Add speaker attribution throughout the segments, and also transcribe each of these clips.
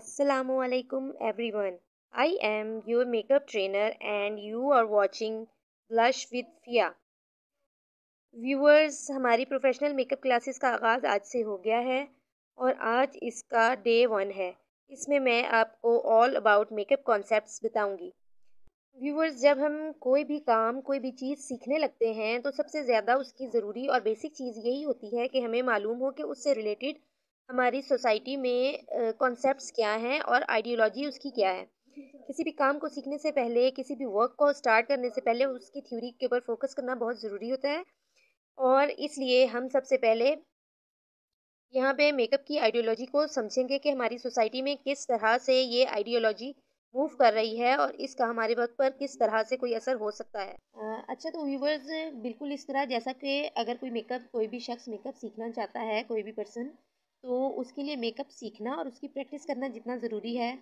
Speaker 1: Assalamualaikum everyone. I am your makeup trainer and you are watching Blush with Fia. Viewers हमारी professional makeup classes का आगाज़ आज से हो गया है और आज इसका डे वन है इसमें मैं आपको ऑल अबाउट मेकअप कॉन्सेप्ट बताऊंगी व्यूअर्स जब हम कोई भी काम कोई भी चीज़ सीखने लगते हैं तो सबसे ज़्यादा उसकी ज़रूरी और बेसिक चीज़ यही होती है कि हमें मालूम हो कि उससे रिलेटेड हमारी सोसाइटी में कॉन्सेप्ट्स क्या हैं और आइडियोलॉजी उसकी क्या है किसी भी काम को सीखने से पहले किसी भी वर्क को स्टार्ट करने से पहले उसकी थ्योरी के ऊपर फोकस करना बहुत ज़रूरी होता है और इसलिए हम सबसे पहले यहाँ पे मेकअप की आइडियोलॉजी को समझेंगे कि हमारी सोसाइटी में किस तरह से ये आइडियोलॉजी मूव कर रही है और इसका हमारे वक्त पर किस तरह से कोई असर हो सकता है आ, अच्छा तो व्यूवर्स बिल्कुल इस तरह जैसा कि अगर कोई मेकअप कोई भी शख्स मेकअप सीखना चाहता है कोई भी पर्सन तो उसके लिए मेकअप सीखना और उसकी प्रैक्टिस करना जितना ज़रूरी है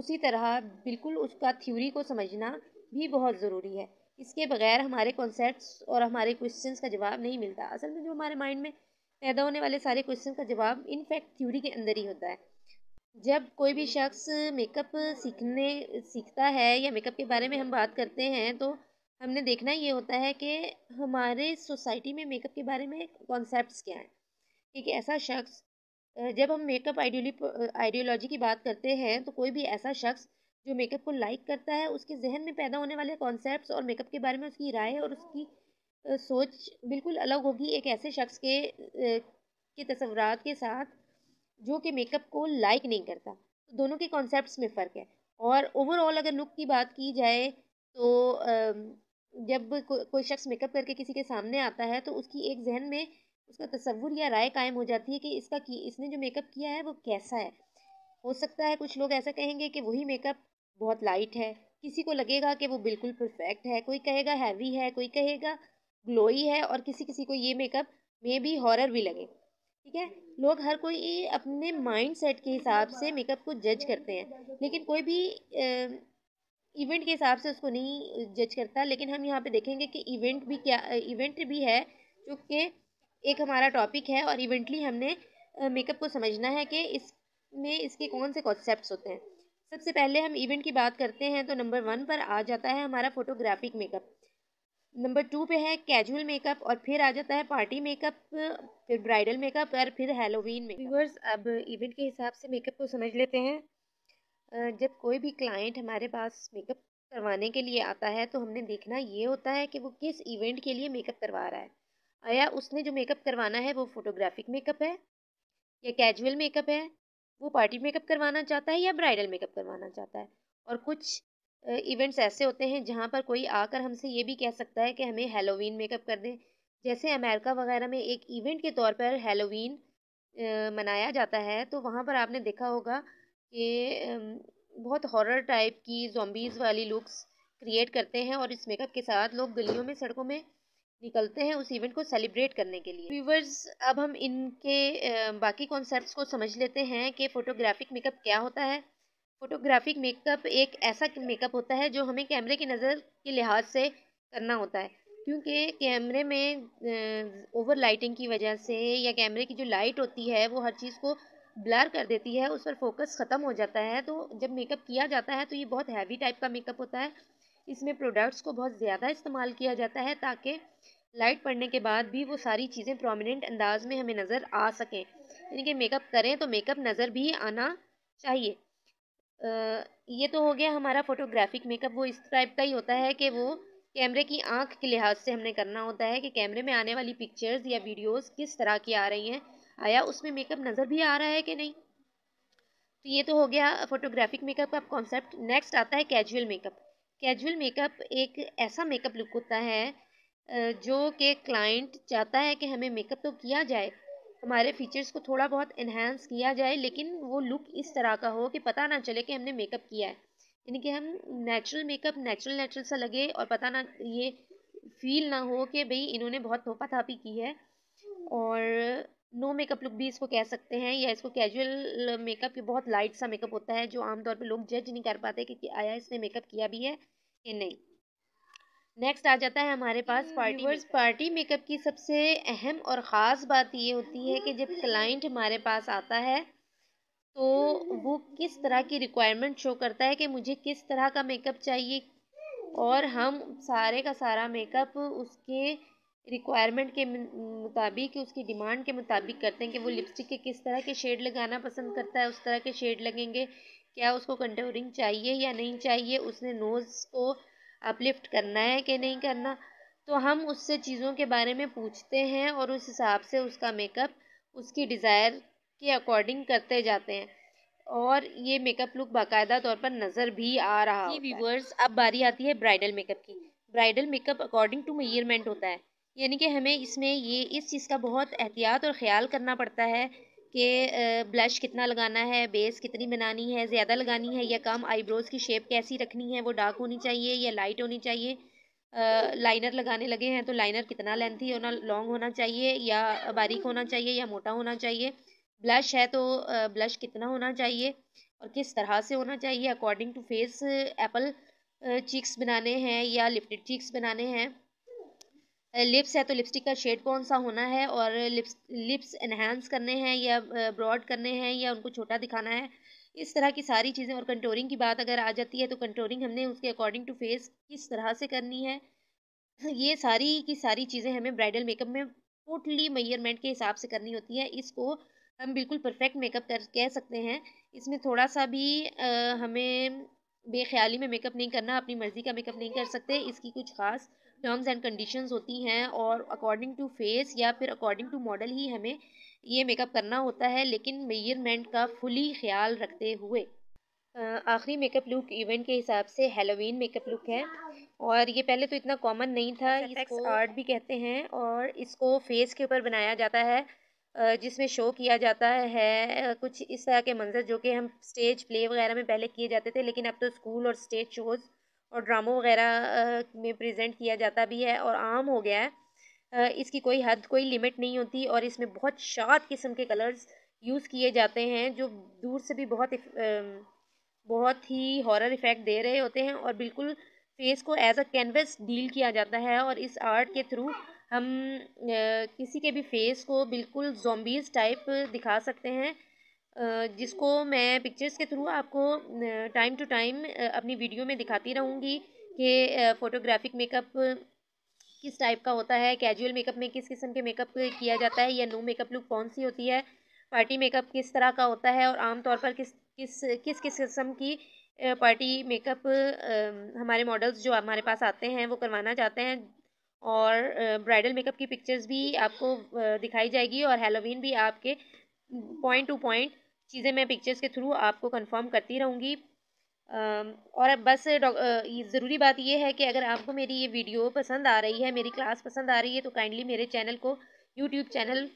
Speaker 1: उसी तरह बिल्कुल उसका थ्योरी को समझना भी बहुत ज़रूरी है इसके बगैर हमारे कॉन्सेप्ट और हमारे क्वेश्चन का जवाब नहीं मिलता असल में जो हमारे माइंड में पैदा होने वाले सारे क्वेश्चन का जवाब इनफैक्ट थ्योरी के अंदर ही होता है जब कोई भी शख्स मेकअप सीखने सीखता है या मेकअप के बारे में हम बात करते हैं तो हमने देखना ये होता है कि हमारे सोसाइटी में मेकअप के बारे में कॉन्सेप्ट क्या हैं एक ऐसा शख्स जब हम मेकअप आइडियोली आइडियोलॉजी की बात करते हैं तो कोई भी ऐसा शख्स जो मेकअप को लाइक करता है उसके जहन में पैदा होने वाले कॉन्सेप्ट और मेकअप के बारे में उसकी राय और उसकी सोच बिल्कुल अलग होगी एक ऐसे शख्स के के तस्वरात के साथ जो कि मेकअप को लाइक नहीं करता तो दोनों के कॉन्सेप्ट में फ़र्क है और ओवरऑल अगर लुक की बात की जाए तो जब को, कोई शख्स मेकअप करके किसी के सामने आता है तो उसकी एक जहन में उसका तस्वुर या राय कायम हो जाती है कि इसका की इसने जो मेकअप किया है वो कैसा है हो सकता है कुछ लोग ऐसा कहेंगे कि वही मेकअप बहुत लाइट है किसी को लगेगा कि वो बिल्कुल परफेक्ट है कोई कहेगा हैवी है कोई कहेगा ग्लोई है और किसी किसी को ये मेकअप में भी हॉरर भी लगे ठीक है लोग हर कोई अपने माइंड सेट के हिसाब से मेकअप को जज करते हैं लेकिन कोई भी इवेंट के हिसाब से उसको नहीं जज करता लेकिन हम यहाँ पे देखेंगे कि इवेंट भी क्या इवेंट भी है जो कि एक हमारा टॉपिक है और इवेंटली हमने मेकअप को समझना है कि इसमें इसके कौन से कॉन्सेप्ट होते हैं सबसे पहले हम इवेंट की बात करते हैं तो नंबर वन पर आ जाता है हमारा फोटोग्राफिक मेकअप नंबर टू पे है कैजुअल मेकअप और फिर आ जाता है पार्टी मेकअप फिर ब्राइडल मेकअप और फिर हेलोवीन मेकअपर्स अब इवेंट के हिसाब से मेकअप को समझ लेते हैं जब कोई भी क्लाइंट हमारे पास मेकअप करवाने के लिए आता है तो हमने देखना ये होता है कि वो किस इवेंट के लिए मेकअप करवा रहा है आया उसने जो मेकअप करवाना है वो फोटोग्राफिक मेकअप है या कैजुअल मेकअप है वो पार्टी मेकअप करवाना चाहता है या ब्राइडल मेकअप करवाना चाहता है और कुछ इवेंट्स ऐसे होते हैं जहाँ पर कोई आकर हमसे ये भी कह सकता है कि हमें हेलोवीन मेकअप कर दें जैसे अमेरिका वगैरह में एक इवेंट के तौर पर हेलोवीन मनाया जाता है तो वहाँ पर आपने देखा होगा कि बहुत हॉरर टाइप की जोम्बीज़ वाली लुक्स क्रिएट करते हैं और इस मेकअप के साथ लोग गलियों में सड़कों में निकलते हैं उस इवेंट को सेलिब्रेट करने के लिए व्यूवर्स अब हम इनके बाकी कॉन्सेप्ट्स को समझ लेते हैं कि फ़ोटोग्राफिक मेकअप क्या होता है फ़ोटोग्राफिक मेकअप एक ऐसा मेकअप होता है जो हमें कैमरे की नज़र के लिहाज से करना होता है क्योंकि कैमरे में ओवर लाइटिंग की वजह से या कैमरे की जो लाइट होती है वो हर चीज़ को ब्लर कर देती है उस पर फोकस ख़त्म हो जाता है तो जब मेकअप किया जाता है तो ये बहुत हैवी टाइप का मेकअप होता है इसमें प्रोडक्ट्स को बहुत ज़्यादा इस्तेमाल किया जाता है ताकि लाइट पड़ने के बाद भी वो सारी चीज़ें प्रोमिनेंट अंदाज में हमें नज़र आ सकें यानी कि मेकअप करें तो मेकअप नज़र भी आना चाहिए आ, ये तो हो गया हमारा फ़ोटोग्राफिक मेकअप वो इस टाइप का ही होता है कि वो कैमरे की आंख के लिहाज से हमने करना होता है कि कैमरे में आने वाली पिक्चर्स या वीडियोस किस तरह की आ रही हैं आया उसमें मेकअप नज़र भी आ रहा है कि नहीं तो ये तो हो गया फोटोग्राफिक मेकअप का कॉन्सेप्ट नेक्स्ट आता है कैजुअल मेकअप कैजुअल मेकअप एक ऐसा मेकअप लुक होता है जो कि क्लाइंट चाहता है कि हमें मेकअप तो किया जाए हमारे फीचर्स को थोड़ा बहुत इन्हेंस किया जाए लेकिन वो लुक इस तरह का हो कि पता ना चले कि हमने मेकअप किया है यानी कि हम नेचुरल मेकअप नेचुरल नेचुरल सा लगे और पता ना ये फील ना हो कि भाई इन्होंने बहुत थोपा थापी की है और नो मेकअप लुक भी इसको कह सकते हैं या इसको कैजुअल मेकअप ये बहुत लाइट सा मेकअप होता है जो आमतौर पे लोग जज नहीं कर पाते कि आया इसने मेकअप किया भी है कि नहीं नेक्स्ट आ जाता है हमारे पास पार्टी पार्टी मेकअप की सबसे अहम और ख़ास बात ये होती है कि जब क्लाइंट हमारे पास आता है तो हम्म। वो किस तरह की रिक्वायरमेंट शो करता है कि मुझे किस तरह का मेकअप चाहिए और हम सारे का सारा मेकअप उसके रिक्वायरमेंट के मुताबिक उसकी डिमांड के मुताबिक करते हैं कि वो लिपस्टिक के किस तरह के शेड लगाना पसंद करता है उस तरह के शेड लगेंगे क्या उसको कंटोरिंग चाहिए या नहीं चाहिए उसने नोज़ को अपलिफ्ट करना है कि नहीं करना तो हम उससे चीज़ों के बारे में पूछते हैं और उस हिसाब से उसका मेकअप उसकी डिज़ायर के अकॉर्डिंग करते जाते हैं और ये मेकअप लुक बाकायदा तौर पर नज़र भी आ रहा है व्यूवर्स अब बारी आती है ब्राइडल मेकअप की bridal makeup according to measurement होता है यानी कि हमें इसमें ये इस चीज़ का बहुत एहतियात और ख़्याल करना पड़ता है कि ब्लश कितना लगाना है बेस कितनी बनानी है ज़्यादा लगानी है या कम आईब्रोज़ की शेप कैसी रखनी है वो डार्क होनी चाहिए या लाइट होनी चाहिए लाइनर लगाने लगे हैं तो लाइनर कितना लेंथी होना लॉन्ग होना चाहिए या बारीक होना चाहिए या मोटा होना चाहिए ब्लश है तो ब्लश कितना होना चाहिए और किस तरह से होना चाहिए according to face apple cheeks बनाने हैं या लिफ्टेड चीक्स बनाने हैं लिप्स है तो लिपस्टिक का शेड कौन सा होना है और लिप्स लिप्स इन्हेंस करने हैं या ब्रॉड करने हैं या उनको छोटा दिखाना है इस तरह की सारी चीज़ें और कंट्रोलिंग की बात अगर आ जाती है तो कंट्रोलिंग हमने उसके अकॉर्डिंग टू फेस किस तरह से करनी है ये सारी की सारी चीज़ें हमें ब्राइडल मेकअप में टोटली मेयरमेंट के हिसाब से करनी होती है इसको हम बिल्कुल परफेक्ट मेकअप कर कह सकते हैं इसमें थोड़ा सा भी आ, हमें बेख्याली में मेकअप नहीं करना अपनी मर्ज़ी का मेकअप नहीं कर सकते इसकी कुछ ख़ास टर्म्स एंड कंडीशंस होती हैं और अकॉर्डिंग टू फेस या फिर अकॉर्डिंग टू मॉडल ही हमें ये मेकअप करना होता है लेकिन मेयरमेंट का फुली ख्याल रखते हुए आखिरी मेकअप लुक इवेंट के हिसाब से हेलोवीन मेकअप लुक है और ये पहले तो इतना कॉमन नहीं था इसको आर्ट भी कहते हैं और इसको फेस के ऊपर बनाया जाता है जिसमें शो किया जाता है कुछ इस तरह के मंजर जो कि हम स्टेज प्ले वगैरह में पहले किए जाते थे लेकिन अब तो स्कूल और स्टेज शोज़ और ड्रामों वगैरह में प्रेजेंट किया जाता भी है और आम हो गया है इसकी कोई हद कोई लिमिट नहीं होती और इसमें बहुत शार्प किस्म के कलर्स यूज़ किए जाते हैं जो दूर से भी बहुत बहुत ही हॉरर इफ़ेक्ट दे रहे होते हैं और बिल्कुल फेस को एज अ कैनवस डील किया जाता है और इस आर्ट के थ्रू हम किसी के भी फेस को बिल्कुल जोम्बीज़ टाइप दिखा सकते हैं जिसको मैं पिक्चर्स के थ्रू आपको टाइम टू टाइम अपनी वीडियो में दिखाती रहूँगी कि फ़ोटोग्राफिक मेकअप किस टाइप का होता है कैजुअल मेकअप में किस किस्म के मेकअप किया जाता है या नो मेकअप लुक कौन सी होती है पार्टी मेकअप किस तरह का होता है और आमतौर पर किस किस किस किस किस्म की पार्टी मेकअप हमारे मॉडल्स जो हमारे पास आते हैं वो करवाना चाहते हैं और ब्राइडल मेकअप की पिक्चर्स भी आपको दिखाई जाएगी और हेलोवीन भी आपके पॉइंट टू पॉइंट चीज़ें मैं पिक्चर्स के थ्रू आपको कंफर्म करती रहूँगी और अब बस ज़रूरी बात यह है कि अगर आपको मेरी ये वीडियो पसंद आ रही है मेरी क्लास पसंद आ रही है तो काइंडली मेरे चैनल को YouTube channel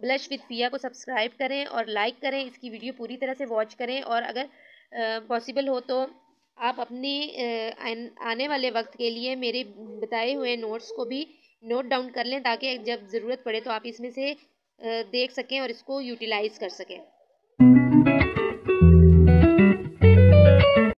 Speaker 1: blush with Fia को सब्सक्राइब करें और लाइक करें इसकी वीडियो पूरी तरह से वॉच करें और अगर पॉसिबल हो तो आप अपने आने वाले वक्त के लिए मेरे बताए हुए नोट्स को भी नोट डाउन कर लें ताकि जब ज़रूरत पड़े तो आप इसमें से देख सकें और इसको यूटिलाइज़ कर सकें